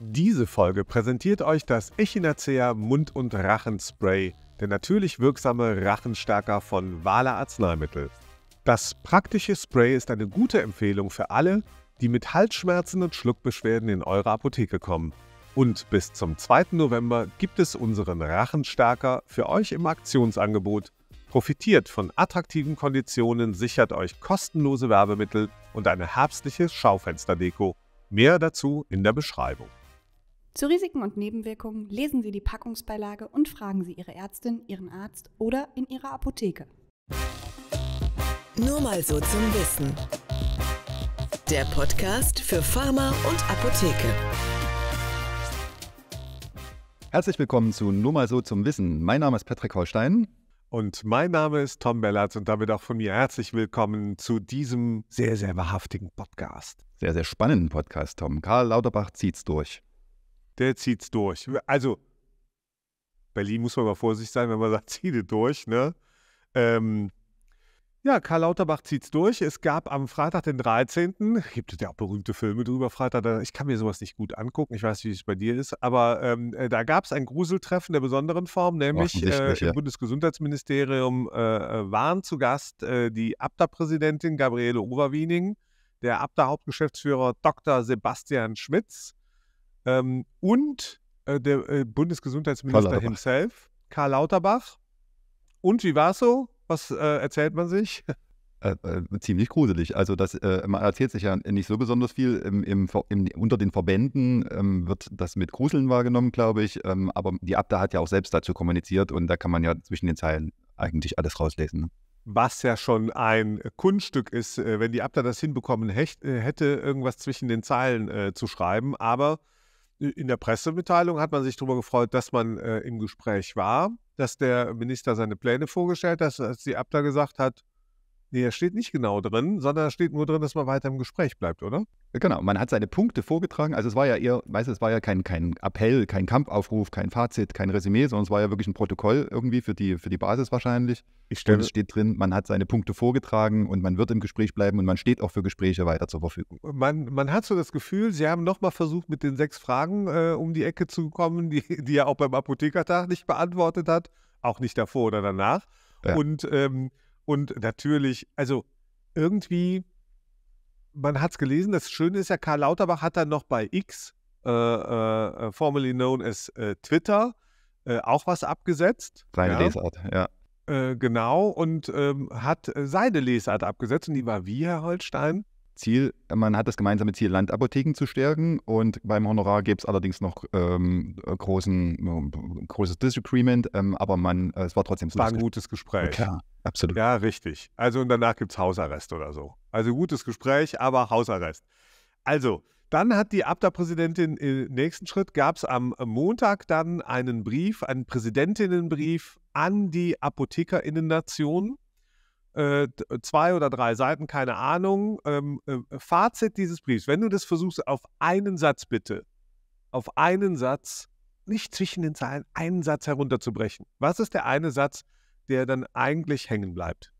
Diese Folge präsentiert euch das Echinacea Mund- und Rachenspray, der natürlich wirksame Rachenstärker von Wahler Arzneimittel. Das praktische Spray ist eine gute Empfehlung für alle, die mit Halsschmerzen und Schluckbeschwerden in eure Apotheke kommen. Und bis zum 2. November gibt es unseren Rachenstärker für euch im Aktionsangebot. Profitiert von attraktiven Konditionen, sichert euch kostenlose Werbemittel und eine herbstliche Schaufensterdeko. Mehr dazu in der Beschreibung. Zu Risiken und Nebenwirkungen lesen Sie die Packungsbeilage und fragen Sie Ihre Ärztin, Ihren Arzt oder in Ihrer Apotheke. Nur mal so zum Wissen. Der Podcast für Pharma und Apotheke. Herzlich willkommen zu Nur mal so zum Wissen. Mein Name ist Patrick Holstein. Und mein Name ist Tom Bellatz und damit auch von mir herzlich willkommen zu diesem sehr, sehr wahrhaftigen Podcast. Sehr, sehr spannenden Podcast, Tom. Karl Lauterbach zieht's durch der zieht's durch. Also, Berlin muss man mal vorsichtig sein, wenn man sagt, zieht es durch, ne? Ähm, ja, Karl Lauterbach zieht's durch. Es gab am Freitag, den 13., gibt es ja auch berühmte Filme drüber, Freitag, ich kann mir sowas nicht gut angucken, ich weiß nicht, wie es bei dir ist, aber ähm, äh, da gab es ein Gruseltreffen der besonderen Form, nämlich äh, im ja. Bundesgesundheitsministerium äh, äh, waren zu Gast äh, die Abda-Präsidentin Gabriele Oberwiening, der Abda-Hauptgeschäftsführer Dr. Sebastian Schmitz, ähm, und äh, der äh, Bundesgesundheitsminister Karl himself, Karl Lauterbach. Und wie war es so? Was äh, erzählt man sich? Äh, äh, ziemlich gruselig. Also das, äh, man erzählt sich ja nicht so besonders viel. Im, im, im, unter den Verbänden ähm, wird das mit Gruseln wahrgenommen, glaube ich. Ähm, aber die Abda hat ja auch selbst dazu kommuniziert und da kann man ja zwischen den Zeilen eigentlich alles rauslesen. Ne? Was ja schon ein Kunststück ist, äh, wenn die Abda das hinbekommen hecht, äh, hätte, irgendwas zwischen den Zeilen äh, zu schreiben. Aber in der Pressemitteilung hat man sich darüber gefreut, dass man äh, im Gespräch war, dass der Minister seine Pläne vorgestellt hat, dass die Abda gesagt hat, Nee, da steht nicht genau drin, sondern da steht nur drin, dass man weiter im Gespräch bleibt, oder? Genau, man hat seine Punkte vorgetragen. Also es war ja eher, weißt du, es war ja kein, kein Appell, kein Kampfaufruf, kein Fazit, kein Resümee, sondern es war ja wirklich ein Protokoll irgendwie für die, für die Basis wahrscheinlich. Ich stelle. Und es steht drin, man hat seine Punkte vorgetragen und man wird im Gespräch bleiben und man steht auch für Gespräche weiter zur Verfügung. Man, man hat so das Gefühl, sie haben nochmal versucht, mit den sechs Fragen äh, um die Ecke zu kommen, die, die er auch beim Apothekertag nicht beantwortet hat, auch nicht davor oder danach. Ja. Und ähm, und natürlich, also irgendwie, man hat es gelesen, das Schöne ist ja, Karl Lauterbach hat dann noch bei X, äh, äh, äh formerly known as äh, Twitter, äh, auch was abgesetzt. Seine ja. Lesart, ja. Äh, genau, und ähm, hat seine Lesart abgesetzt und die war wie, Herr Holstein? Ziel, man hat das gemeinsame Ziel, Landapotheken zu stärken und beim Honorar gibt es allerdings noch ähm, großen, großes Disagreement, ähm, aber man, äh, es war trotzdem so. War ein gutes Gespräch. Klar. Absolut. Ja, richtig. Also und danach gibt es Hausarrest oder so. Also gutes Gespräch, aber Hausarrest. Also, dann hat die Abda-Präsidentin im äh, nächsten Schritt, gab es am Montag dann einen Brief, einen Präsidentinnenbrief an die ApothekerInnen-Nation. Äh, zwei oder drei Seiten, keine Ahnung. Ähm, äh, Fazit dieses Briefs, wenn du das versuchst, auf einen Satz bitte, auf einen Satz, nicht zwischen den Zeilen, einen Satz herunterzubrechen. Was ist der eine Satz, der dann eigentlich hängen bleibt?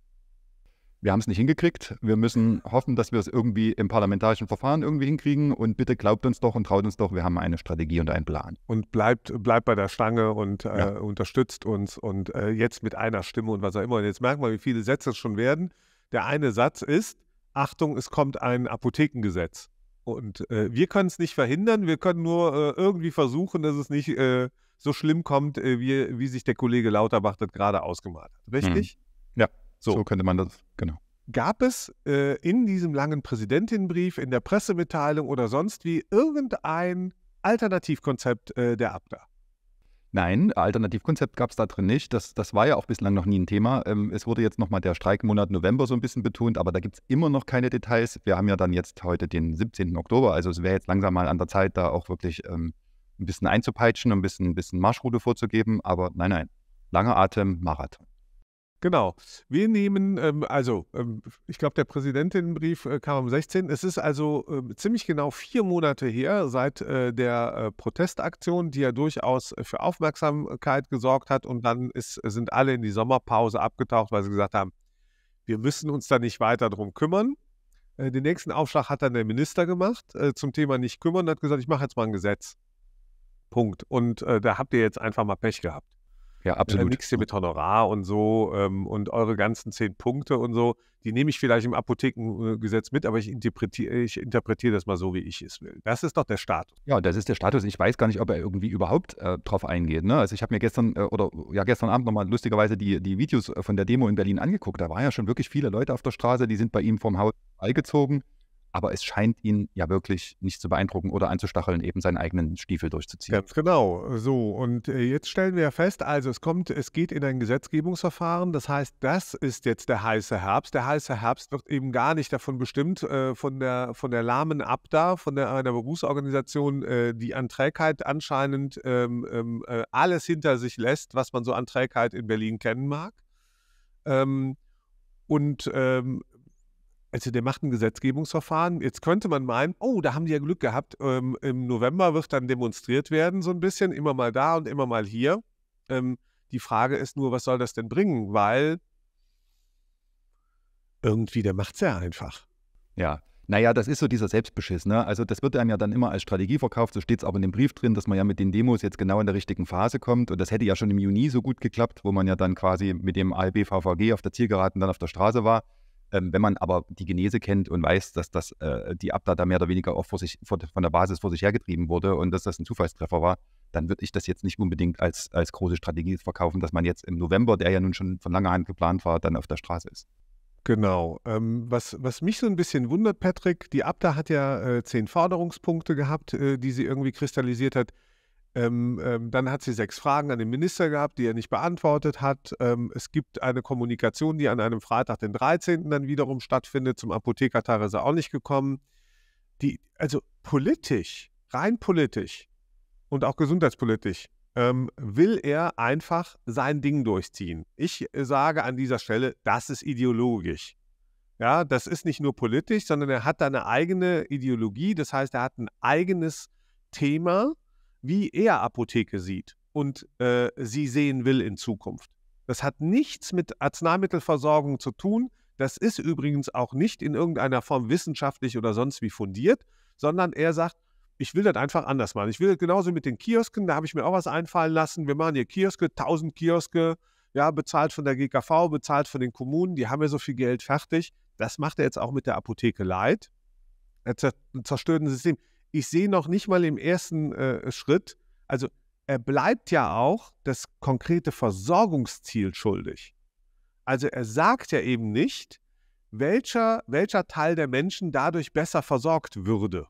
Wir haben es nicht hingekriegt. Wir müssen hoffen, dass wir es irgendwie im parlamentarischen Verfahren irgendwie hinkriegen. Und bitte glaubt uns doch und traut uns doch, wir haben eine Strategie und einen Plan. Und bleibt, bleibt bei der Stange und äh, ja. unterstützt uns und äh, jetzt mit einer Stimme und was auch immer. Und jetzt merken wir, wie viele Sätze es schon werden. Der eine Satz ist, Achtung, es kommt ein Apothekengesetz. Und äh, wir können es nicht verhindern, wir können nur äh, irgendwie versuchen, dass es nicht äh, so schlimm kommt, äh, wie, wie sich der Kollege Lauterbach das gerade ausgemalt hat. Mhm. Richtig? Mhm. Ja, so. so könnte man das, genau gab es äh, in diesem langen Präsidentinbrief, in der Pressemitteilung oder sonst wie irgendein Alternativkonzept äh, der Abda? Nein, Alternativkonzept gab es da drin nicht. Das, das war ja auch bislang noch nie ein Thema. Ähm, es wurde jetzt nochmal der Streikmonat November so ein bisschen betont, aber da gibt es immer noch keine Details. Wir haben ja dann jetzt heute den 17. Oktober, also es wäre jetzt langsam mal an der Zeit, da auch wirklich ähm, ein bisschen einzupeitschen, ein bisschen, ein bisschen Marschroute vorzugeben, aber nein, nein, langer Atem, Marathon. Genau. Wir nehmen, ähm, also, ähm, ich glaube, der Präsidentinnenbrief äh, kam am 16. Es ist also äh, ziemlich genau vier Monate her seit äh, der äh, Protestaktion, die ja durchaus für Aufmerksamkeit gesorgt hat. Und dann ist, sind alle in die Sommerpause abgetaucht, weil sie gesagt haben, wir müssen uns da nicht weiter drum kümmern. Äh, den nächsten Aufschlag hat dann der Minister gemacht äh, zum Thema nicht kümmern und hat gesagt, ich mache jetzt mal ein Gesetz. Punkt. Und äh, da habt ihr jetzt einfach mal Pech gehabt. Ja, äh, absolut. Äh, nix hier mit Honorar und so ähm, und eure ganzen zehn Punkte und so, die nehme ich vielleicht im Apothekengesetz mit, aber ich interpretiere ich interpretier das mal so, wie ich es will. Das ist doch der Status. Ja, das ist der Status. Ich weiß gar nicht, ob er irgendwie überhaupt äh, drauf eingeht. Ne? Also ich habe mir gestern äh, oder ja gestern Abend nochmal lustigerweise die, die Videos äh, von der Demo in Berlin angeguckt. Da waren ja schon wirklich viele Leute auf der Straße, die sind bei ihm vom Haus eingezogen aber es scheint ihn ja wirklich nicht zu beeindrucken oder anzustacheln, eben seinen eigenen Stiefel durchzuziehen. Ganz genau. So, und äh, jetzt stellen wir fest, also es kommt, es geht in ein Gesetzgebungsverfahren. Das heißt, das ist jetzt der heiße Herbst. Der heiße Herbst wird eben gar nicht davon bestimmt, äh, von der von der lahmen Abda, von der, einer Berufsorganisation, äh, die an Trägheit anscheinend ähm, ähm äh, alles hinter sich lässt, was man so an Trägheit in Berlin kennen mag. Ähm, und ähm, also der macht ein Gesetzgebungsverfahren. Jetzt könnte man meinen, oh, da haben die ja Glück gehabt. Ähm, Im November wird dann demonstriert werden, so ein bisschen, immer mal da und immer mal hier. Ähm, die Frage ist nur, was soll das denn bringen? Weil irgendwie, der macht es ja einfach. Ja, naja, das ist so dieser Selbstbeschiss. Ne? Also das wird einem ja dann immer als Strategie verkauft, so steht es auch in dem Brief drin, dass man ja mit den Demos jetzt genau in der richtigen Phase kommt. Und das hätte ja schon im Juni so gut geklappt, wo man ja dann quasi mit dem ALB-VVG auf der Zielgeraden dann auf der Straße war. Ähm, wenn man aber die Genese kennt und weiß, dass das, äh, die Abda da mehr oder weniger auch vor sich, vor, von der Basis vor sich hergetrieben wurde und dass das ein Zufallstreffer war, dann würde ich das jetzt nicht unbedingt als, als große Strategie verkaufen, dass man jetzt im November, der ja nun schon von langer Hand geplant war, dann auf der Straße ist. Genau. Ähm, was, was mich so ein bisschen wundert, Patrick, die Abda hat ja äh, zehn Forderungspunkte gehabt, äh, die sie irgendwie kristallisiert hat. Ähm, ähm, dann hat sie sechs Fragen an den Minister gehabt, die er nicht beantwortet hat. Ähm, es gibt eine Kommunikation, die an einem Freitag, den 13. dann wiederum stattfindet. Zum Apotheker er auch nicht gekommen. Die, also politisch, rein politisch und auch gesundheitspolitisch ähm, will er einfach sein Ding durchziehen. Ich äh, sage an dieser Stelle, das ist ideologisch. Ja, das ist nicht nur politisch, sondern er hat da eine eigene Ideologie. Das heißt, er hat ein eigenes Thema, wie er Apotheke sieht und äh, sie sehen will in Zukunft. Das hat nichts mit Arzneimittelversorgung zu tun. Das ist übrigens auch nicht in irgendeiner Form wissenschaftlich oder sonst wie fundiert, sondern er sagt, ich will das einfach anders machen. Ich will das genauso mit den Kiosken, da habe ich mir auch was einfallen lassen. Wir machen hier Kioske, 1000 Kioske, ja, bezahlt von der GKV, bezahlt von den Kommunen, die haben ja so viel Geld fertig. Das macht er jetzt auch mit der Apotheke Leid. Er zerstört ein System ich sehe noch nicht mal im ersten äh, Schritt, also er bleibt ja auch das konkrete Versorgungsziel schuldig. Also er sagt ja eben nicht, welcher, welcher Teil der Menschen dadurch besser versorgt würde.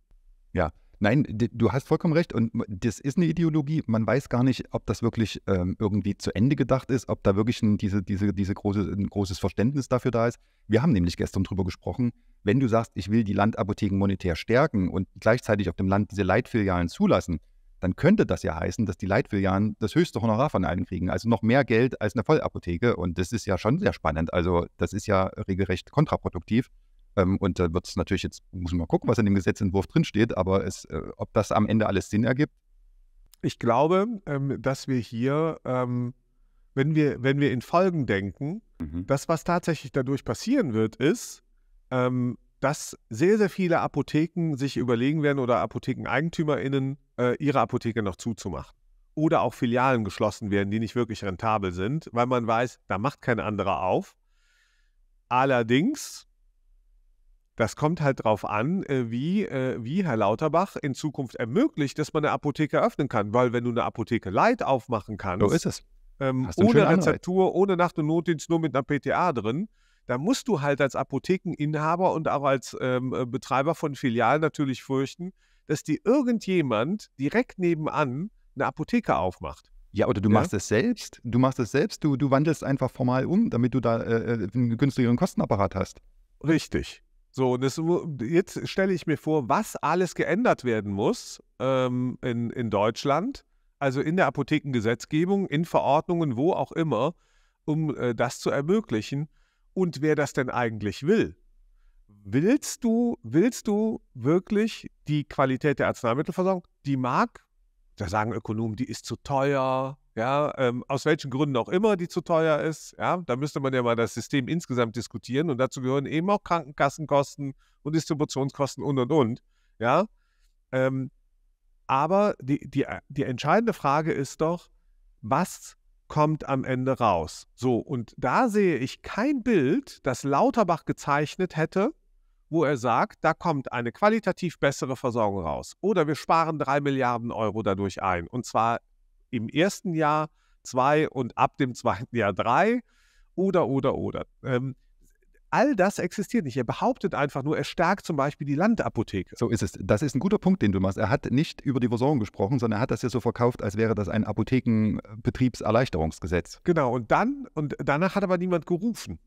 Ja, Nein, du hast vollkommen recht. Und das ist eine Ideologie. Man weiß gar nicht, ob das wirklich ähm, irgendwie zu Ende gedacht ist, ob da wirklich ein, diese, diese, diese große, ein großes Verständnis dafür da ist. Wir haben nämlich gestern drüber gesprochen. Wenn du sagst, ich will die Landapotheken monetär stärken und gleichzeitig auf dem Land diese Leitfilialen zulassen, dann könnte das ja heißen, dass die Leitfilialen das höchste Honorar von allen kriegen. Also noch mehr Geld als eine Vollapotheke. Und das ist ja schon sehr spannend. Also, das ist ja regelrecht kontraproduktiv. Ähm, und da wird es natürlich jetzt, muss man mal gucken, was in dem Gesetzentwurf drinsteht, aber es, äh, ob das am Ende alles Sinn ergibt? Ich glaube, ähm, dass wir hier, ähm, wenn, wir, wenn wir in Folgen denken, mhm. das, was tatsächlich dadurch passieren wird, ist, dass sehr, sehr viele Apotheken sich überlegen werden oder ApothekeneigentümerInnen äh, ihre Apotheke noch zuzumachen. Oder auch Filialen geschlossen werden, die nicht wirklich rentabel sind, weil man weiß, da macht kein anderer auf. Allerdings das kommt halt darauf an, äh, wie, äh, wie Herr Lauterbach in Zukunft ermöglicht, dass man eine Apotheke öffnen kann. Weil wenn du eine Apotheke Light aufmachen kannst, so ist es. Ähm, ohne Rezeptur, ohne Nacht- und Notdienst, nur mit einer PTA drin, da musst du halt als Apothekeninhaber und auch als ähm, äh, Betreiber von Filialen natürlich fürchten, dass dir irgendjemand direkt nebenan eine Apotheke aufmacht. Ja, oder du ja? machst es selbst. Du machst es selbst, du, du wandelst einfach formal um, damit du da äh, einen günstigeren Kostenapparat hast. Richtig, so, und das, jetzt stelle ich mir vor, was alles geändert werden muss ähm, in, in Deutschland, also in der Apothekengesetzgebung, in Verordnungen, wo auch immer, um äh, das zu ermöglichen. Und wer das denn eigentlich will? Willst du, willst du wirklich die Qualität der Arzneimittelversorgung? Die mag, da sagen Ökonomen, die ist zu teuer, ja, ähm, aus welchen Gründen auch immer die zu teuer ist, ja, da müsste man ja mal das System insgesamt diskutieren und dazu gehören eben auch Krankenkassenkosten und Distributionskosten und und und, ja. Ähm, aber die, die, die entscheidende Frage ist doch, was kommt am Ende raus? So, und da sehe ich kein Bild, das Lauterbach gezeichnet hätte, wo er sagt, da kommt eine qualitativ bessere Versorgung raus. Oder wir sparen drei Milliarden Euro dadurch ein. Und zwar im ersten Jahr zwei und ab dem zweiten Jahr drei oder, oder, oder. Ähm, all das existiert nicht. Er behauptet einfach nur, er stärkt zum Beispiel die Landapotheke. So ist es. Das ist ein guter Punkt, den du machst. Er hat nicht über die Versorgung gesprochen, sondern er hat das ja so verkauft, als wäre das ein Apothekenbetriebserleichterungsgesetz. Genau, und dann, und danach hat aber niemand gerufen.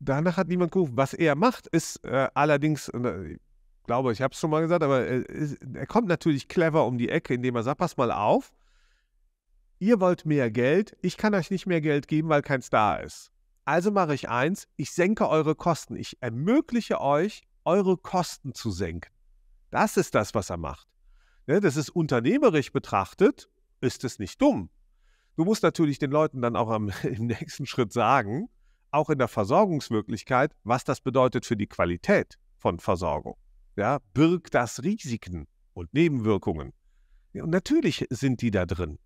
Danach hat niemand gerufen. Was er macht, ist äh, allerdings, äh, ich glaube, ich habe es schon mal gesagt, aber äh, ist, er kommt natürlich clever um die Ecke, indem er sagt, pass mal auf, ihr wollt mehr Geld, ich kann euch nicht mehr Geld geben, weil keins da ist. Also mache ich eins, ich senke eure Kosten. Ich ermögliche euch, eure Kosten zu senken. Das ist das, was er macht. Ne, das ist unternehmerisch betrachtet, ist es nicht dumm. Du musst natürlich den Leuten dann auch am, im nächsten Schritt sagen, auch in der Versorgungswirklichkeit, was das bedeutet für die Qualität von Versorgung. Ja, birgt das Risiken und Nebenwirkungen. und natürlich sind die da drin.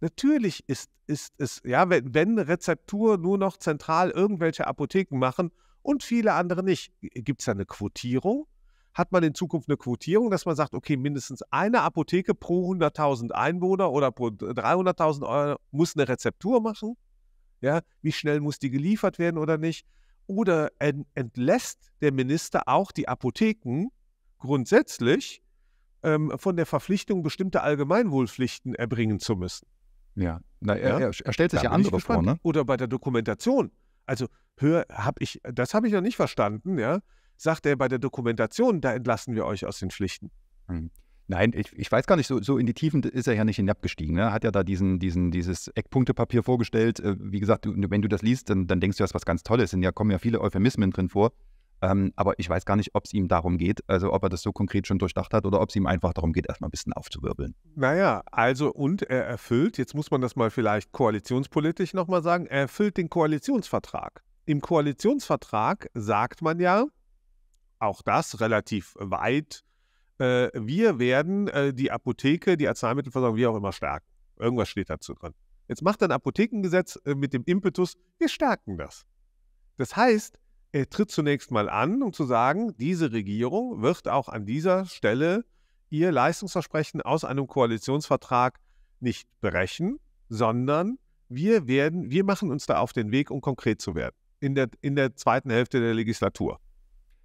Natürlich ist, ist es, ja, wenn, wenn Rezeptur nur noch zentral irgendwelche Apotheken machen und viele andere nicht, gibt es da eine Quotierung? Hat man in Zukunft eine Quotierung, dass man sagt, okay, mindestens eine Apotheke pro 100.000 Einwohner oder pro 300.000 Euro muss eine Rezeptur machen? Ja, wie schnell muss die geliefert werden oder nicht? Oder entlässt der Minister auch die Apotheken grundsätzlich ähm, von der Verpflichtung, bestimmte Allgemeinwohlpflichten erbringen zu müssen? Ja, na, er, ja? er stellt sich da ja andere vor, ne? Oder bei der Dokumentation. Also, hör, hab ich, das habe ich noch nicht verstanden, ja? Sagt er bei der Dokumentation, da entlassen wir euch aus den Pflichten. Hm. Nein, ich, ich, weiß gar nicht, so, so, in die Tiefen ist er ja nicht hinabgestiegen. Er ne? hat ja da diesen, diesen, dieses Eckpunktepapier vorgestellt. Äh, wie gesagt, wenn du das liest, dann, dann denkst du, das ist was ganz Tolles. Und da kommen ja viele Euphemismen drin vor. Ähm, aber ich weiß gar nicht, ob es ihm darum geht, also ob er das so konkret schon durchdacht hat oder ob es ihm einfach darum geht, erstmal ein bisschen aufzuwirbeln. Naja, also und er erfüllt, jetzt muss man das mal vielleicht koalitionspolitisch nochmal sagen, er erfüllt den Koalitionsvertrag. Im Koalitionsvertrag sagt man ja, auch das relativ weit, äh, wir werden äh, die Apotheke, die Arzneimittelversorgung, wie auch immer, stärken. Irgendwas steht dazu drin. Jetzt macht ein Apothekengesetz äh, mit dem Impetus, wir stärken das. Das heißt, er tritt zunächst mal an, um zu sagen, diese Regierung wird auch an dieser Stelle ihr Leistungsversprechen aus einem Koalitionsvertrag nicht brechen, sondern wir werden, wir machen uns da auf den Weg, um konkret zu werden. In der, in der zweiten Hälfte der Legislatur.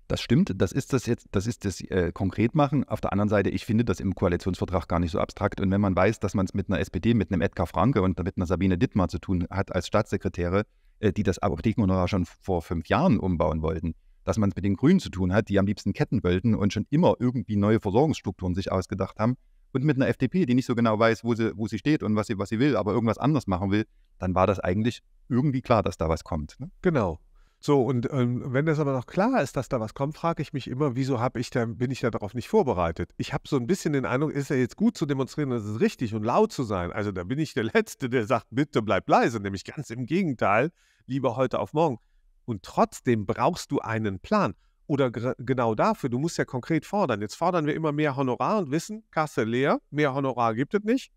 Das stimmt, das ist das jetzt, das ist das äh, Konkretmachen. Auf der anderen Seite, ich finde das im Koalitionsvertrag gar nicht so abstrakt. Und wenn man weiß, dass man es mit einer SPD, mit einem Edgar Franke und mit einer Sabine Dittmar zu tun hat als Staatssekretäre, äh, die das Apothekenhonorar schon vor fünf Jahren umbauen wollten. Dass man es mit den Grünen zu tun hat, die am liebsten ketten wollten und schon immer irgendwie neue Versorgungsstrukturen sich ausgedacht haben. Und mit einer FDP, die nicht so genau weiß, wo sie, wo sie steht und was sie, was sie will, aber irgendwas anders machen will, dann war das eigentlich irgendwie klar, dass da was kommt. Ne? Genau. So, und ähm, wenn das aber noch klar ist, dass da was kommt, frage ich mich immer, wieso hab ich da, bin ich da darauf nicht vorbereitet? Ich habe so ein bisschen den Eindruck, ist ja jetzt gut zu demonstrieren, das ist richtig und laut zu sein. Also da bin ich der Letzte, der sagt, bitte bleib leise, nämlich ganz im Gegenteil, lieber heute auf morgen. Und trotzdem brauchst du einen Plan. Oder genau dafür, du musst ja konkret fordern. Jetzt fordern wir immer mehr Honorar und wissen, Kasse leer, mehr Honorar gibt es nicht.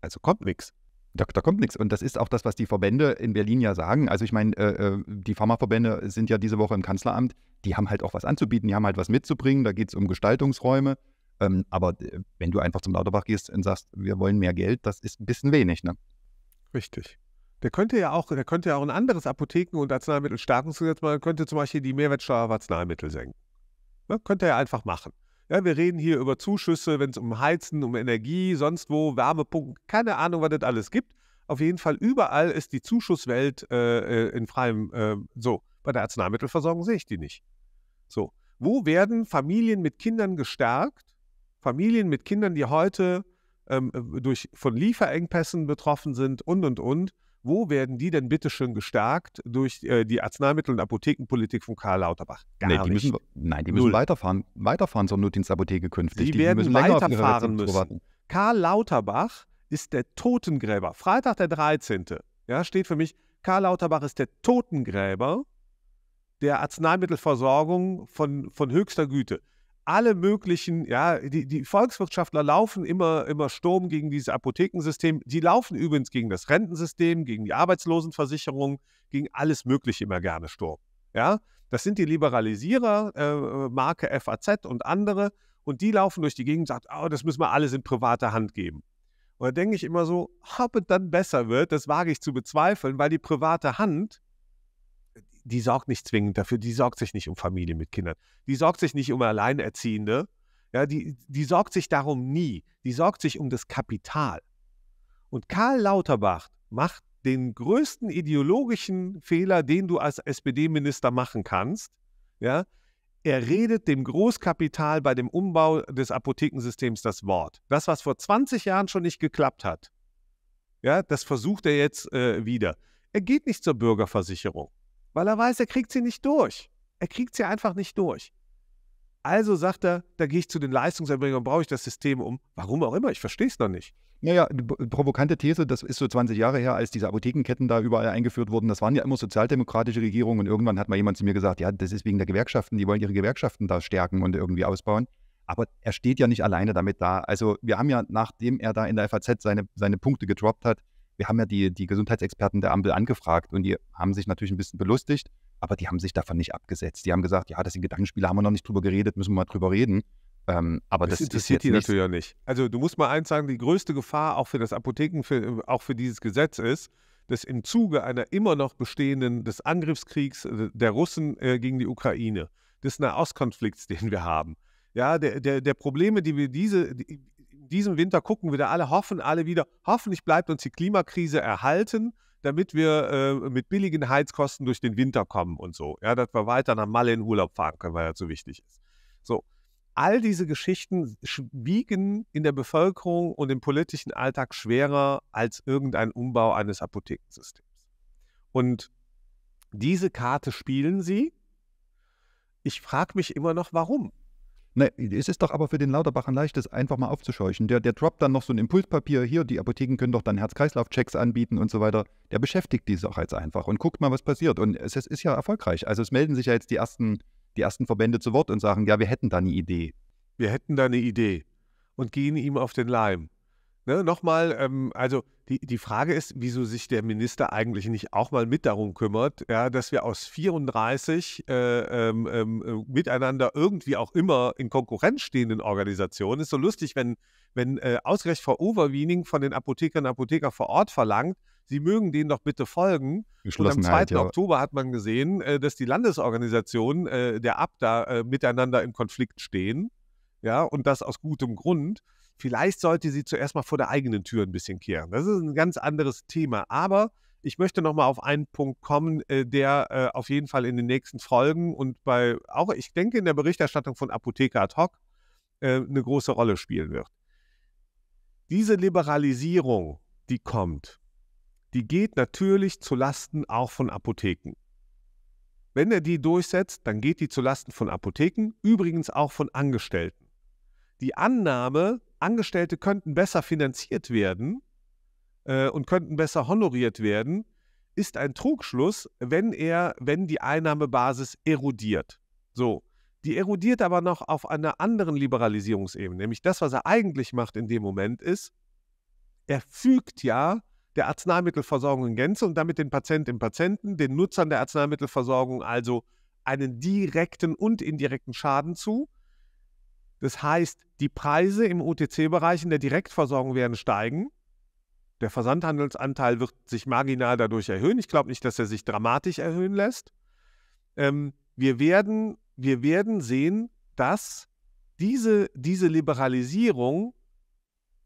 Also kommt nichts. Da, da, kommt nichts. Und das ist auch das, was die Verbände in Berlin ja sagen. Also ich meine, äh, äh, die Pharmaverbände sind ja diese Woche im Kanzleramt. Die haben halt auch was anzubieten, die haben halt was mitzubringen. Da geht es um Gestaltungsräume. Ähm, aber äh, wenn du einfach zum Lauterbach gehst und sagst, wir wollen mehr Geld, das ist ein bisschen wenig. Ne? Richtig. Der könnte ja auch, der könnte ja auch ein anderes Apotheken- und Arzneimittelstärkungsgesetz machen, könnte zum Beispiel die Mehrwertsteuer auf Arzneimittel senken. Ne? Könnte er ja einfach machen. Ja, wir reden hier über Zuschüsse, wenn es um Heizen, um Energie, sonst wo, Wärmepumpen, keine Ahnung, was das alles gibt. Auf jeden Fall überall ist die Zuschusswelt äh, äh in freiem, äh, so, bei der Arzneimittelversorgung sehe ich die nicht. So, wo werden Familien mit Kindern gestärkt? Familien mit Kindern, die heute ähm, äh, durch, von Lieferengpässen betroffen sind und, und, und, wo werden die denn bitte schön gestärkt durch äh, die Arzneimittel- und Apothekenpolitik von Karl Lauterbach? Gar nee, die nicht. Müssen, nein, die müssen Null. weiterfahren, weiterfahren zur Notdienstapotheke künftig. Sie die werden müssen weiterfahren müssen. Karl Lauterbach ist der Totengräber. Freitag der 13. Ja, steht für mich, Karl Lauterbach ist der Totengräber der Arzneimittelversorgung von, von höchster Güte alle möglichen, ja, die, die Volkswirtschaftler laufen immer, immer Sturm gegen dieses Apothekensystem. Die laufen übrigens gegen das Rentensystem, gegen die Arbeitslosenversicherung, gegen alles Mögliche immer gerne Sturm. Ja, das sind die Liberalisierer, äh, äh Marke FAZ und andere, und die laufen durch die Gegend und sagen, oh, das müssen wir alles in private Hand geben. Und da denke ich immer so, ob es dann besser wird, das wage ich zu bezweifeln, weil die private Hand die sorgt nicht zwingend dafür, die sorgt sich nicht um Familie mit Kindern, die sorgt sich nicht um Alleinerziehende, ja, die, die sorgt sich darum nie, die sorgt sich um das Kapital. Und Karl Lauterbach macht den größten ideologischen Fehler, den du als SPD-Minister machen kannst. Ja? Er redet dem Großkapital bei dem Umbau des Apothekensystems das Wort. Das, was vor 20 Jahren schon nicht geklappt hat, ja, das versucht er jetzt äh, wieder. Er geht nicht zur Bürgerversicherung weil er weiß, er kriegt sie nicht durch. Er kriegt sie einfach nicht durch. Also sagt er, da gehe ich zu den Leistungserbringern, brauche ich das System um. Warum auch immer, ich verstehe es noch nicht. Naja, provokante These, das ist so 20 Jahre her, als diese Apothekenketten da überall eingeführt wurden. Das waren ja immer sozialdemokratische Regierungen und irgendwann hat mal jemand zu mir gesagt, ja, das ist wegen der Gewerkschaften, die wollen ihre Gewerkschaften da stärken und irgendwie ausbauen. Aber er steht ja nicht alleine damit da. Also wir haben ja, nachdem er da in der FAZ seine, seine Punkte gedroppt hat, wir haben ja die, die Gesundheitsexperten der Ampel angefragt und die haben sich natürlich ein bisschen belustigt, aber die haben sich davon nicht abgesetzt. Die haben gesagt, ja, das sind Gedankenspiele, haben wir noch nicht drüber geredet, müssen wir mal drüber reden. Ähm, aber das, das interessiert die natürlich ja nicht. Also du musst mal eins sagen, die größte Gefahr auch für das Apotheken, für, auch für dieses Gesetz ist, dass im Zuge einer immer noch bestehenden, des Angriffskriegs äh, der Russen äh, gegen die Ukraine, des Nahostkonflikts, den wir haben, ja, der, der, der Probleme, die wir diese, die, in diesem Winter gucken wir da alle, hoffen alle wieder, hoffentlich bleibt uns die Klimakrise erhalten, damit wir äh, mit billigen Heizkosten durch den Winter kommen und so. Ja, dass wir weiter nach Malle in Urlaub fahren können, weil das so wichtig ist. So, all diese Geschichten wiegen in der Bevölkerung und im politischen Alltag schwerer als irgendein Umbau eines Apothekensystems. Und diese Karte spielen sie. Ich frage mich immer noch, warum. Ne, es ist doch aber für den Lauterbach ein leichtes, einfach mal aufzuscheuchen. Der, der droppt dann noch so ein Impulspapier hier, die Apotheken können doch dann Herz-Kreislauf-Checks anbieten und so weiter. Der beschäftigt die Sache jetzt einfach und guckt mal, was passiert. Und es, es ist ja erfolgreich. Also es melden sich ja jetzt die ersten, die ersten Verbände zu Wort und sagen, ja, wir hätten da eine Idee. Wir hätten da eine Idee und gehen ihm auf den Leim ne, nochmal, ähm, also die, die Frage ist, wieso sich der Minister eigentlich nicht auch mal mit darum kümmert, ja, dass wir aus 34 äh, ähm, ähm, äh, miteinander irgendwie auch immer in Konkurrenz stehenden Organisationen, ist so lustig, wenn, wenn äh, ausgerechnet Frau Overwiening von den Apothekerinnen und Apotheker vor Ort verlangt, Sie mögen denen doch bitte folgen. Und am 2. Ja. Oktober hat man gesehen, äh, dass die Landesorganisationen äh, der ABDA äh, miteinander im Konflikt stehen. Ja, und das aus gutem Grund. Vielleicht sollte sie zuerst mal vor der eigenen Tür ein bisschen kehren. Das ist ein ganz anderes Thema. Aber ich möchte nochmal auf einen Punkt kommen, äh, der äh, auf jeden Fall in den nächsten Folgen und bei auch, ich denke, in der Berichterstattung von Apotheker ad hoc äh, eine große Rolle spielen wird. Diese Liberalisierung, die kommt, die geht natürlich zu Lasten auch von Apotheken. Wenn er die durchsetzt, dann geht die zu Lasten von Apotheken, übrigens auch von Angestellten. Die Annahme, Angestellte könnten besser finanziert werden äh, und könnten besser honoriert werden, ist ein Trugschluss, wenn er, wenn die Einnahmebasis erodiert. So. Die erodiert aber noch auf einer anderen Liberalisierungsebene. Nämlich das, was er eigentlich macht in dem Moment ist, er fügt ja der Arzneimittelversorgung in Gänze und damit den Patienten im Patienten, den Nutzern der Arzneimittelversorgung also einen direkten und indirekten Schaden zu, das heißt, die Preise im OTC-Bereich in der Direktversorgung werden steigen. Der Versandhandelsanteil wird sich marginal dadurch erhöhen. Ich glaube nicht, dass er sich dramatisch erhöhen lässt. Ähm, wir, werden, wir werden sehen, dass diese, diese Liberalisierung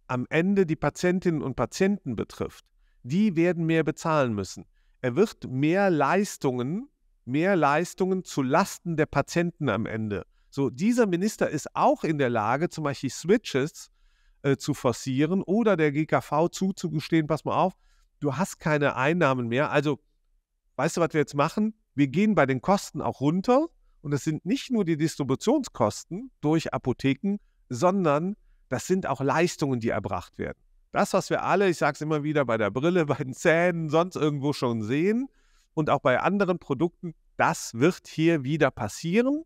am Ende die Patientinnen und Patienten betrifft. Die werden mehr bezahlen müssen. Er wird mehr Leistungen, mehr Leistungen zu Lasten der Patienten am Ende so, dieser Minister ist auch in der Lage, zum Beispiel Switches äh, zu forcieren oder der GKV zuzugestehen, pass mal auf, du hast keine Einnahmen mehr. Also, weißt du, was wir jetzt machen? Wir gehen bei den Kosten auch runter und das sind nicht nur die Distributionskosten durch Apotheken, sondern das sind auch Leistungen, die erbracht werden. Das, was wir alle, ich sage es immer wieder, bei der Brille, bei den Zähnen, sonst irgendwo schon sehen und auch bei anderen Produkten, das wird hier wieder passieren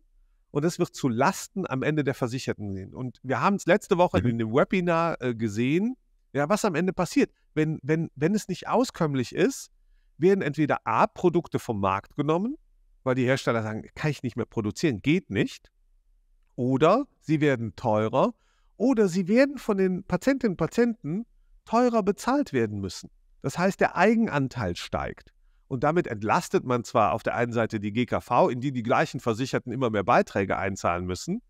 und es wird zu Lasten am Ende der Versicherten gehen. Und wir haben es letzte Woche mhm. in dem Webinar äh, gesehen, ja, was am Ende passiert. Wenn, wenn, wenn es nicht auskömmlich ist, werden entweder A, Produkte vom Markt genommen, weil die Hersteller sagen, kann ich nicht mehr produzieren, geht nicht. Oder sie werden teurer oder sie werden von den Patientinnen und Patienten teurer bezahlt werden müssen. Das heißt, der Eigenanteil steigt. Und damit entlastet man zwar auf der einen Seite die GKV, in die die gleichen Versicherten immer mehr Beiträge einzahlen müssen,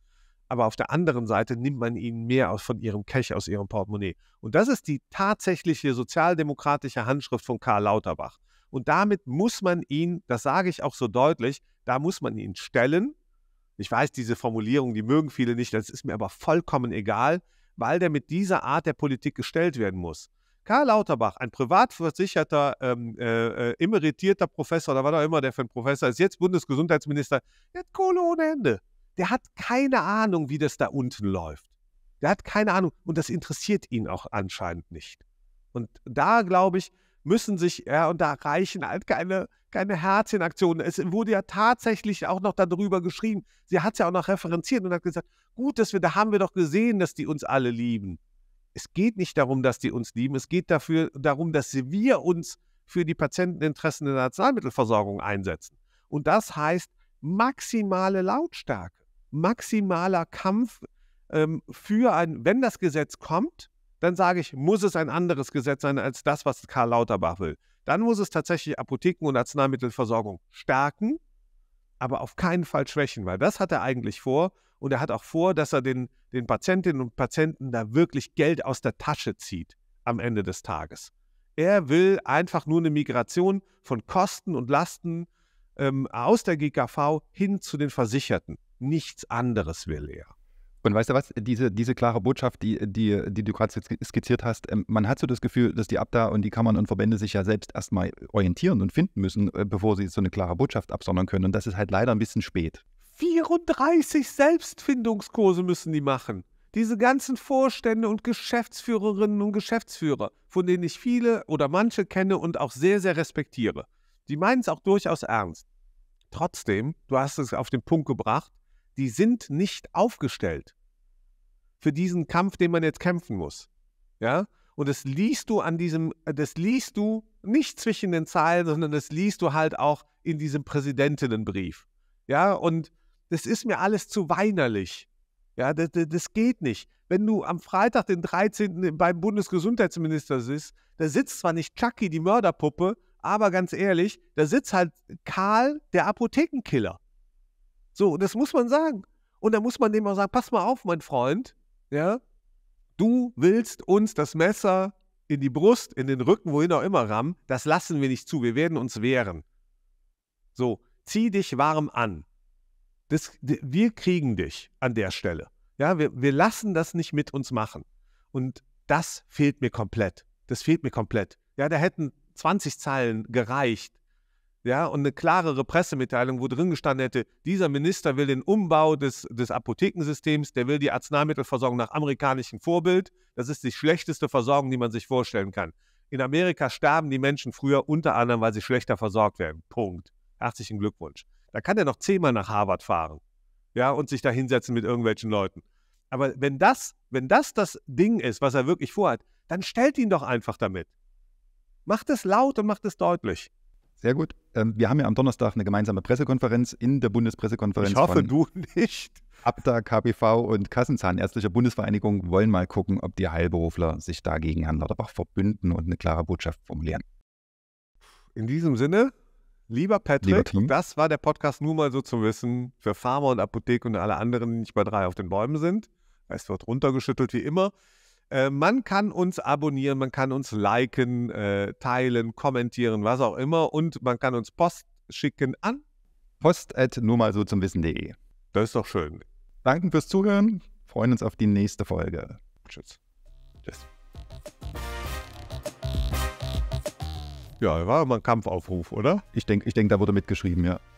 aber auf der anderen Seite nimmt man ihnen mehr aus, von ihrem Cash, aus ihrem Portemonnaie. Und das ist die tatsächliche sozialdemokratische Handschrift von Karl Lauterbach. Und damit muss man ihn, das sage ich auch so deutlich, da muss man ihn stellen. Ich weiß, diese Formulierung, die mögen viele nicht, das ist mir aber vollkommen egal, weil der mit dieser Art der Politik gestellt werden muss. Karl Lauterbach, ein privatversicherter, ähm, äh, äh, emeritierter Professor oder was auch immer der für ein Professor ist, jetzt Bundesgesundheitsminister, der hat Kohle ohne Ende. Der hat keine Ahnung, wie das da unten läuft. Der hat keine Ahnung und das interessiert ihn auch anscheinend nicht. Und da, glaube ich, müssen sich, ja, und da reichen halt keine, keine Herzchenaktionen. Es wurde ja tatsächlich auch noch darüber geschrieben. Sie hat es ja auch noch referenziert und hat gesagt, gut, dass wir, da haben wir doch gesehen, dass die uns alle lieben es geht nicht darum, dass die uns lieben. Es geht dafür darum, dass wir uns für die Patienteninteressen der Arzneimittelversorgung einsetzen. Und das heißt maximale Lautstärke, maximaler Kampf ähm, für ein, wenn das Gesetz kommt, dann sage ich, muss es ein anderes Gesetz sein als das, was Karl Lauterbach will. Dann muss es tatsächlich Apotheken und Arzneimittelversorgung stärken, aber auf keinen Fall schwächen, weil das hat er eigentlich vor und er hat auch vor, dass er den, den Patientinnen und Patienten da wirklich Geld aus der Tasche zieht am Ende des Tages. Er will einfach nur eine Migration von Kosten und Lasten ähm, aus der GKV hin zu den Versicherten. Nichts anderes will er. Und weißt du was, diese, diese klare Botschaft, die, die, die du gerade skizziert hast, ähm, man hat so das Gefühl, dass die Abda und die Kammern und Verbände sich ja selbst erstmal orientieren und finden müssen, äh, bevor sie so eine klare Botschaft absondern können. Und das ist halt leider ein bisschen spät. 34 Selbstfindungskurse müssen die machen. Diese ganzen Vorstände und Geschäftsführerinnen und Geschäftsführer, von denen ich viele oder manche kenne und auch sehr, sehr respektiere, die meinen es auch durchaus ernst. Trotzdem, du hast es auf den Punkt gebracht, die sind nicht aufgestellt für diesen Kampf, den man jetzt kämpfen muss. Ja? Und das liest du an diesem, das liest du nicht zwischen den Zeilen, sondern das liest du halt auch in diesem Präsidentinnenbrief. Ja, und das ist mir alles zu weinerlich. Ja, das, das, geht nicht. Wenn du am Freitag, den 13. beim Bundesgesundheitsminister sitzt, da sitzt zwar nicht Chucky, die Mörderpuppe, aber ganz ehrlich, da sitzt halt Karl, der Apothekenkiller. So, das muss man sagen. Und da muss man dem auch sagen, pass mal auf, mein Freund, ja, du willst uns das Messer in die Brust, in den Rücken, wohin auch immer rammen, das lassen wir nicht zu, wir werden uns wehren. So, zieh dich warm an. Das, wir kriegen dich an der Stelle. Ja, wir, wir lassen das nicht mit uns machen. Und das fehlt mir komplett. Das fehlt mir komplett. Ja, da hätten 20 Zeilen gereicht. Ja, und eine klarere Pressemitteilung, wo drin gestanden hätte, dieser Minister will den Umbau des, des Apothekensystems, der will die Arzneimittelversorgung nach amerikanischem Vorbild. Das ist die schlechteste Versorgung, die man sich vorstellen kann. In Amerika sterben die Menschen früher unter anderem, weil sie schlechter versorgt werden. Punkt. Herzlichen Glückwunsch. Da kann er noch zehnmal nach Harvard fahren, ja, und sich da hinsetzen mit irgendwelchen Leuten. Aber wenn das, wenn das das Ding ist, was er wirklich vorhat, dann stellt ihn doch einfach damit. Macht es laut und macht es deutlich. Sehr gut. Ähm, wir haben ja am Donnerstag eine gemeinsame Pressekonferenz in der Bundespressekonferenz. Ich hoffe, du nicht. Abda, KBV und Kassenzahnärztlicher Bundesvereinigung wollen mal gucken, ob die Heilberufler sich dagegen Herrn Lauterbach verbünden und eine klare Botschaft formulieren. In diesem Sinne, Lieber Patrick, Lieber das war der Podcast nur mal so zum Wissen für Pharma und Apotheke und alle anderen, die nicht bei drei auf den Bäumen sind. Es wird runtergeschüttelt wie immer. Äh, man kann uns abonnieren, man kann uns liken, äh, teilen, kommentieren, was auch immer. Und man kann uns Post schicken an post at nur mal so zum Wissen.de. Das ist doch schön. Danke fürs Zuhören. Freuen uns auf die nächste Folge. Tschüss. Tschüss. Ja, war mal ein Kampfaufruf, oder? Ich denke, ich denk, da wurde mitgeschrieben, ja.